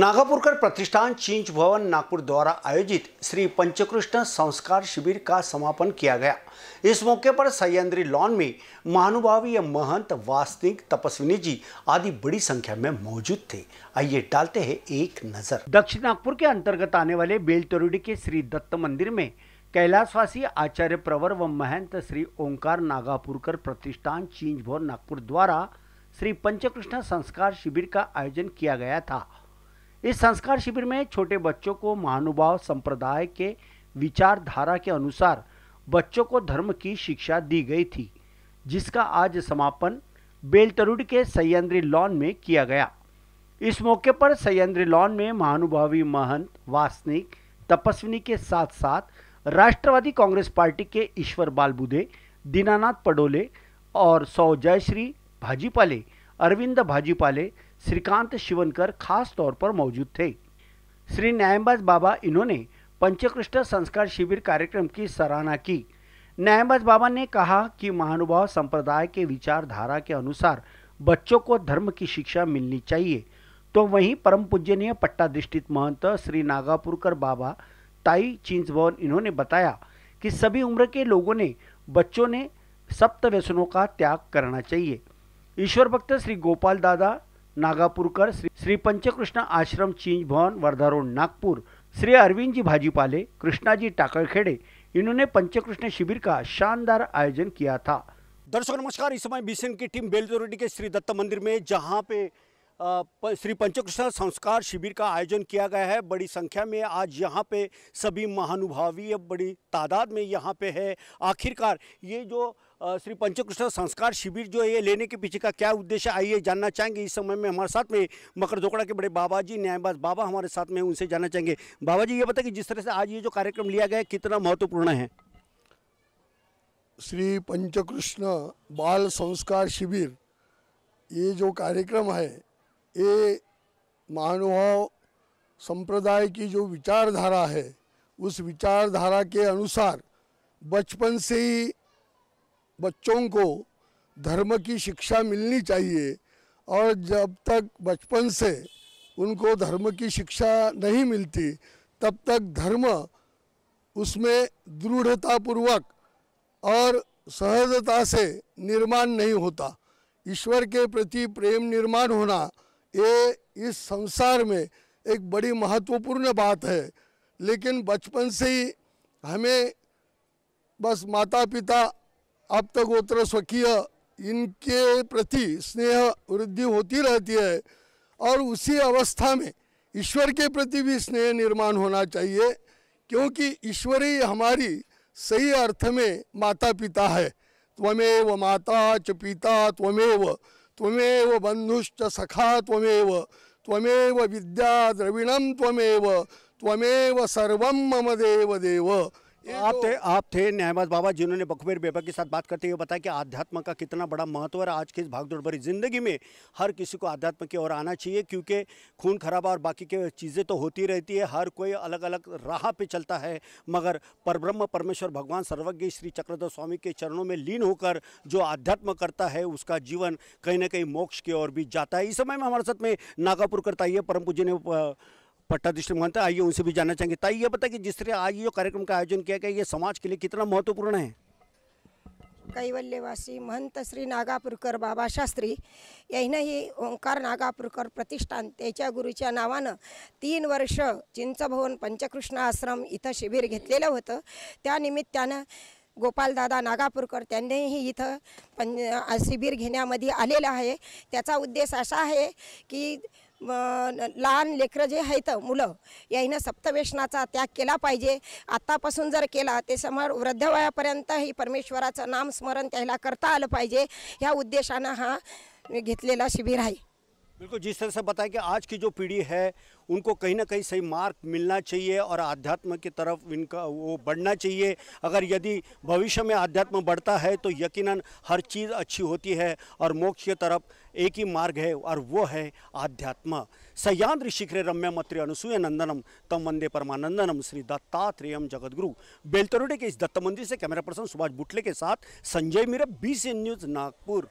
नागापुरकर प्रतिष्ठान चिंच भवन नागपुर द्वारा आयोजित श्री पंचकृष्ण संस्कार शिविर का समापन किया गया इस मौके पर सयंद्री लॉन में महानुभावीय महंत वास्तविक तपस्विनी जी आदि बड़ी संख्या में मौजूद थे आइए डालते हैं एक नजर दक्षिण नागपुर के अंतर्गत आने वाले बेलतरुडी के श्री दत्त मंदिर में कैलाशवासी आचार्य प्रवर व महंत श्री ओंकार नागापुरकर प्रतिष्ठान चिंच भवन नागपुर द्वारा श्री पंचकृष्ण संस्कार शिविर का आयोजन किया गया था इस संस्कार शिविर में छोटे बच्चों को महानुभाव संप्रदाय के विचारधारा के अनुसार बच्चों को धर्म की शिक्षा दी गई थी जिसका आज समापन बेलतरुड के सयन्द्री लॉन में किया गया इस मौके पर सयन्द्री लॉन में महानुभावी महंत वासनिक तपस्विनी के साथ साथ राष्ट्रवादी कांग्रेस पार्टी के ईश्वर बालबुदे दीनानाथ पडोले और सौ जयश्री भाजीपाले अरविंद भाजीपाले श्रीकांत शिवनकर खास तौर पर मौजूद थे श्री न्यायबाज बाबा इन्होंने पंचकृष्ट संस्कार शिविर कार्यक्रम की सराहना की न्यायबाज बाबा ने कहा कि महानुभाव संप्रदाय के विचारधारा के अनुसार बच्चों को धर्म की शिक्षा मिलनी चाहिए तो वहीं परम पूजनीय पट्टाधिष्ठित महंत श्री नागापुरकर बाबा ताई चिंज भवन इन्होंने बताया कि सभी उम्र के लोगों ने बच्चों ने सप्त व्यसनों का त्याग करना चाहिए ईश्वर भक्त श्री गोपाल दादा नागापुरकर श्री श्री पंचकृष्ण आश्रम चींज भवन वर्धा रोड नागपुर श्री अरविंद जी भाजीपाले कृष्णाजी टाकरखेड़े इन्होंने पंचकृष्ण शिविर का शानदार आयोजन किया था दर्शक नमस्कार इस समय बीसीएन की टीम बेलजोरेडी के श्री दत्त मंदिर में जहाँ पे श्री पंचकृष्ण संस्कार शिविर का आयोजन किया गया है बड़ी संख्या में आज यहाँ पे सभी महानुभावी बड़ी तादाद में यहाँ पे है आखिरकार ये जो श्री पंचकृष्ण संस्कार शिविर जो ये लेने के पीछे का क्या उद्देश्य आइए जानना चाहेंगे इस समय में हमारे साथ में मकर झोकड़ा के बड़े बाबा जी न्यायबाज बाबा हमारे साथ में उनसे जानना चाहेंगे बाबा जी ये बताए कि जिस तरह से आज ये जो कार्यक्रम लिया गया है कितना महत्वपूर्ण है श्री पंचकृष्ण बाल संस्कार शिविर ये जो कार्यक्रम है ये महानुभाव संप्रदाय की जो विचारधारा है उस विचारधारा के अनुसार बचपन से ही बच्चों को धर्म की शिक्षा मिलनी चाहिए और जब तक बचपन से उनको धर्म की शिक्षा नहीं मिलती तब तक धर्म उसमें दृढ़तापूर्वक और सहजता से निर्माण नहीं होता ईश्वर के प्रति प्रेम निर्माण होना ये इस संसार में एक बड़ी महत्वपूर्ण बात है लेकिन बचपन से ही हमें बस माता पिता अब तक गोत्र स्वकीय इनके प्रति स्नेह वृद्धि होती रहती है और उसी अवस्था में ईश्वर के प्रति भी स्नेह निर्माण होना चाहिए क्योंकि ईश्वर ही हमारी सही अर्थ में माता पिता है त्वमेव माता च पिता त्वमेव त्वमेव बंधुश्च सखा त्वमेव त्वमेव विद्या द्रविणम त्वमेव त्वमेव सर्वं मम देव देव आप तो थे आप थे न्यायमाज बाबा जिन्होंने बखबेर बेबा के साथ बात करते हुए बताया कि आध्यात्म का कितना बड़ा महत्व है आज की इस भागदौड़ भरी ज़िंदगी में हर किसी को आध्यात्म की ओर आना चाहिए क्योंकि खून खराबा और बाकी के चीज़ें तो होती रहती है हर कोई अलग अलग राह पे चलता है मगर परब्रह्म परमेश्वर भगवान सर्वज्ञ श्री चक्रधर स्वामी के चरणों में लीन होकर जो आध्यात्म करता है उसका जीवन कहीं ना कहीं मोक्ष की ओर भी जाता है इस समय में हमारे साथ में नागापुर करता है परम पूज्य ने पट्टाधिष्ठ महंता आइए उनसे भी जानना चाहेंगे ताई ये बता जिस तरह आज ये कार्यक्रम का आयोजन किया गया ये समाज के लिए कितना महत्वपूर्ण है कैवल्यवासी महंत श्री नागापुरकर बाबा शास्त्री ही ओंकार नागापूरकर प्रतिष्ठान त्याच्या गुरुच्या नावानं तीन वर्ष चिंचभवन पंचकृष्ण आश्रम इत शिबीर घेतलेलं होतं त्यानिमित्तानं गोपालदादा नागापूरकर त्यांनीही इथं पं शिबिर घेण्यामध्ये आलेलं आहे त्याचा लहान लेकरं जे आहेत मुलं याईनं सप्तवेशनाचा त्याग केला पाहिजे आत्तापासून जर केला ते समोर वृद्ध वयापर्यंत ही परमेश्वराचं नामस्मरण त्याला करता आलं पाहिजे ह्या उद्देशानं हा घेतलेला शिबिर आहे बिल्कुल जिस तरह से बताया कि आज की जो पीढ़ी है उनको कहीं ना कहीं सही मार्ग मिलना चाहिए और आध्यात्म की तरफ इनका वो बढ़ना चाहिए अगर यदि भविष्य में आध्यात्म बढ़ता है तो यकीनन हर चीज़ अच्छी होती है और मोक्ष की तरफ एक ही मार्ग है और वो है आध्यात्म सयान ऋषिखरे रम्य मत्र अनुसूय नंदनम तम वंदे परमानंदनम श्री दत्तात्रेयम जगदगुरु बेलतरोडे के इस दत्त मंदिर से कैमरा पर्सन सुभाष बुटले के साथ संजय मीरा बी न्यूज़ नागपुर